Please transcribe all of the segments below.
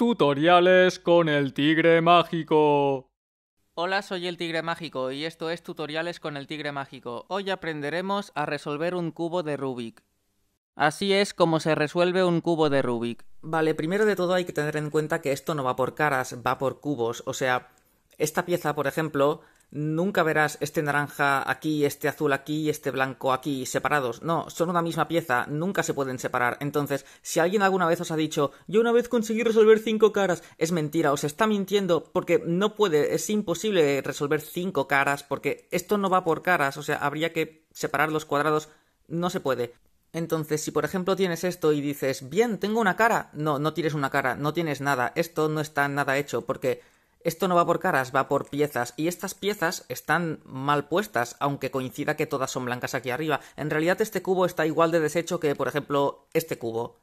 Tutoriales con el tigre mágico. Hola, soy el tigre mágico y esto es Tutoriales con el tigre mágico. Hoy aprenderemos a resolver un cubo de Rubik. Así es como se resuelve un cubo de Rubik. Vale, primero de todo hay que tener en cuenta que esto no va por caras, va por cubos. O sea, esta pieza, por ejemplo, nunca verás este naranja aquí, este azul aquí y este blanco aquí separados. No, son una misma pieza, nunca se pueden separar. Entonces, si alguien alguna vez os ha dicho, yo una vez conseguí resolver cinco caras, es mentira, os está mintiendo porque no puede, es imposible resolver cinco caras porque esto no va por caras, o sea, habría que separar los cuadrados, no se puede. Entonces, si por ejemplo tienes esto y dices, bien, tengo una cara, no, no tienes una cara, no tienes nada, esto no está nada hecho porque esto no va por caras, va por piezas. Y estas piezas están mal puestas, aunque coincida que todas son blancas aquí arriba. En realidad este cubo está igual de desecho que, por ejemplo, este cubo.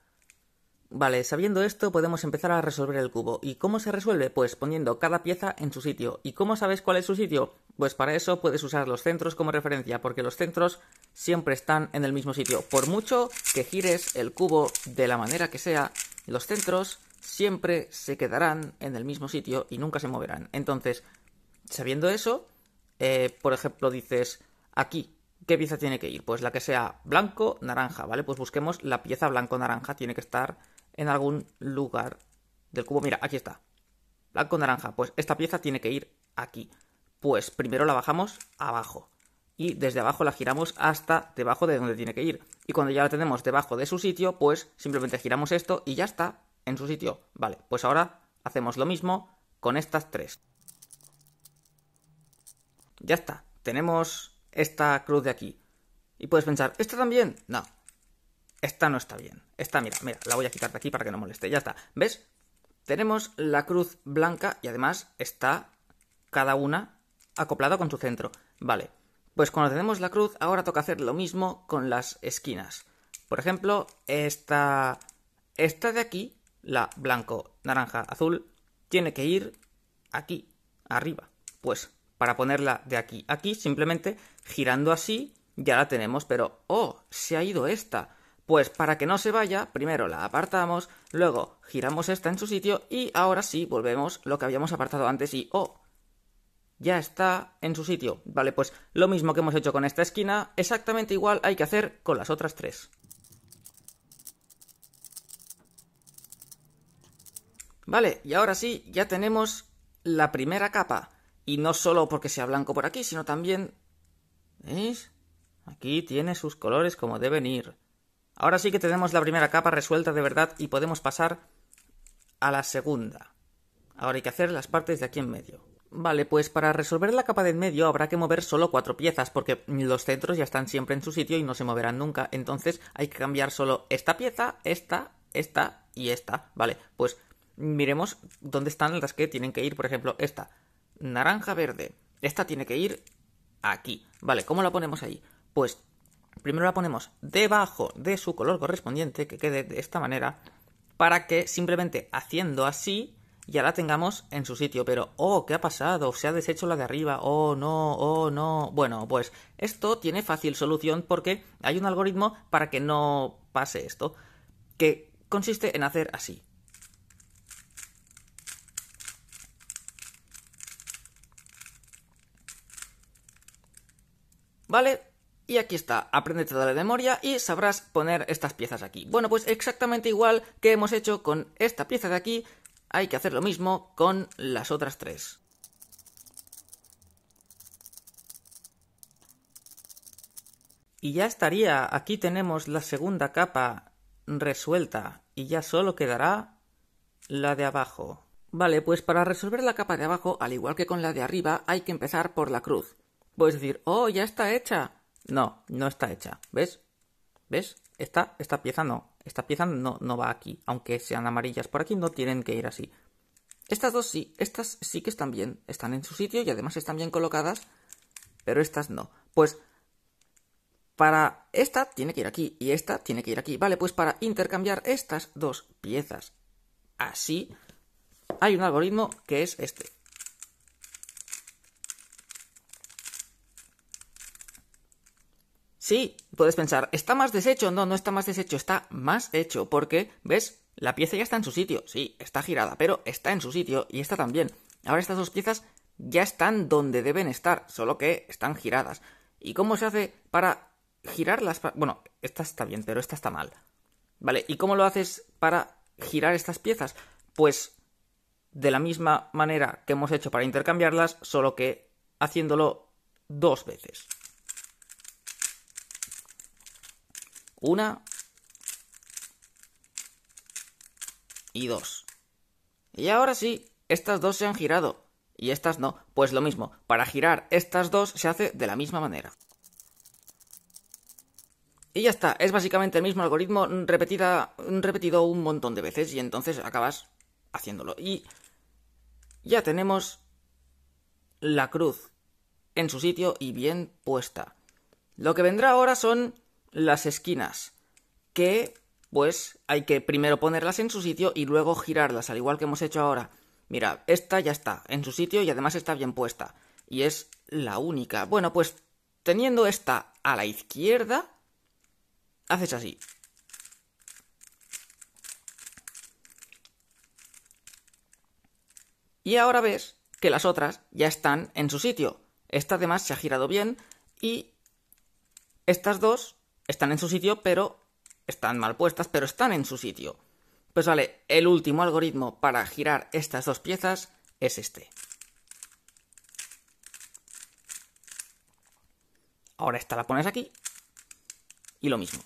Vale, sabiendo esto podemos empezar a resolver el cubo. ¿Y cómo se resuelve? Pues poniendo cada pieza en su sitio. ¿Y cómo sabes cuál es su sitio? Pues para eso puedes usar los centros como referencia, porque los centros siempre están en el mismo sitio. Por mucho que gires el cubo de la manera que sea, los centros siempre se quedarán en el mismo sitio y nunca se moverán. Entonces, sabiendo eso, eh, por ejemplo, dices aquí, ¿qué pieza tiene que ir? Pues la que sea blanco-naranja, ¿vale? Pues busquemos la pieza blanco-naranja, tiene que estar en algún lugar del cubo. Mira, aquí está. Blanco-naranja, pues esta pieza tiene que ir aquí. Pues primero la bajamos abajo y desde abajo la giramos hasta debajo de donde tiene que ir. Y cuando ya la tenemos debajo de su sitio, pues simplemente giramos esto y ya está en su sitio. Vale, pues ahora hacemos lo mismo con estas tres. Ya está, tenemos esta cruz de aquí. Y puedes pensar, ¿esta también? No, esta no está bien. Esta, mira, mira, la voy a quitar de aquí para que no moleste. Ya está, ¿ves? Tenemos la cruz blanca y además está cada una acoplada con su centro. Vale, pues cuando tenemos la cruz, ahora toca hacer lo mismo con las esquinas. Por ejemplo, esta, esta de aquí la blanco, naranja, azul, tiene que ir aquí, arriba. Pues para ponerla de aquí a aquí, simplemente girando así, ya la tenemos, pero ¡oh! Se ha ido esta. Pues para que no se vaya, primero la apartamos, luego giramos esta en su sitio y ahora sí volvemos lo que habíamos apartado antes y ¡oh! Ya está en su sitio. Vale, pues lo mismo que hemos hecho con esta esquina, exactamente igual hay que hacer con las otras tres. Vale, y ahora sí, ya tenemos la primera capa. Y no solo porque sea blanco por aquí, sino también... ¿Veis? Aquí tiene sus colores como deben ir. Ahora sí que tenemos la primera capa resuelta de verdad y podemos pasar a la segunda. Ahora hay que hacer las partes de aquí en medio. Vale, pues para resolver la capa de en medio habrá que mover solo cuatro piezas, porque los centros ya están siempre en su sitio y no se moverán nunca. Entonces hay que cambiar solo esta pieza, esta, esta y esta. Vale, pues miremos dónde están las que tienen que ir. Por ejemplo, esta, naranja verde. Esta tiene que ir aquí. Vale, ¿cómo la ponemos ahí? Pues primero la ponemos debajo de su color correspondiente, que quede de esta manera, para que simplemente haciendo así ya la tengamos en su sitio. Pero, oh, ¿qué ha pasado? Se ha deshecho la de arriba. Oh, no, oh, no. Bueno, pues esto tiene fácil solución porque hay un algoritmo para que no pase esto, que consiste en hacer así. ¿Vale? Y aquí está, aprendete la memoria y sabrás poner estas piezas aquí. Bueno, pues exactamente igual que hemos hecho con esta pieza de aquí, hay que hacer lo mismo con las otras tres. Y ya estaría, aquí tenemos la segunda capa resuelta y ya solo quedará la de abajo. Vale, pues para resolver la capa de abajo, al igual que con la de arriba, hay que empezar por la cruz puedes decir, oh, ya está hecha. No, no está hecha. ¿Ves? ¿Ves? Esta, esta pieza no. Esta pieza no, no va aquí. Aunque sean amarillas por aquí, no tienen que ir así. Estas dos sí. Estas sí que están bien. Están en su sitio y además están bien colocadas. Pero estas no. Pues para esta tiene que ir aquí y esta tiene que ir aquí. Vale, pues para intercambiar estas dos piezas así, hay un algoritmo que es este. Sí, puedes pensar, ¿está más deshecho? No, no está más deshecho, está más hecho, porque, ¿ves? La pieza ya está en su sitio, sí, está girada, pero está en su sitio y está también. Ahora estas dos piezas ya están donde deben estar, solo que están giradas. ¿Y cómo se hace para girarlas? Bueno, esta está bien, pero esta está mal. Vale, ¿y cómo lo haces para girar estas piezas? Pues de la misma manera que hemos hecho para intercambiarlas, solo que haciéndolo dos veces. Una. Y dos. Y ahora sí, estas dos se han girado. Y estas no. Pues lo mismo, para girar estas dos se hace de la misma manera. Y ya está, es básicamente el mismo algoritmo mm, repetida, mm, repetido un montón de veces y entonces acabas haciéndolo. Y ya tenemos la cruz en su sitio y bien puesta. Lo que vendrá ahora son las esquinas, que pues hay que primero ponerlas en su sitio y luego girarlas, al igual que hemos hecho ahora. Mira, esta ya está en su sitio y además está bien puesta. Y es la única. Bueno, pues teniendo esta a la izquierda, haces así. Y ahora ves que las otras ya están en su sitio. Esta además se ha girado bien y estas dos están en su sitio, pero están mal puestas, pero están en su sitio. Pues vale, el último algoritmo para girar estas dos piezas es este. Ahora esta la pones aquí y lo mismo.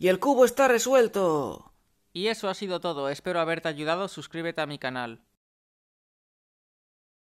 Y el cubo está resuelto. Y eso ha sido todo, espero haberte ayudado, suscríbete a mi canal.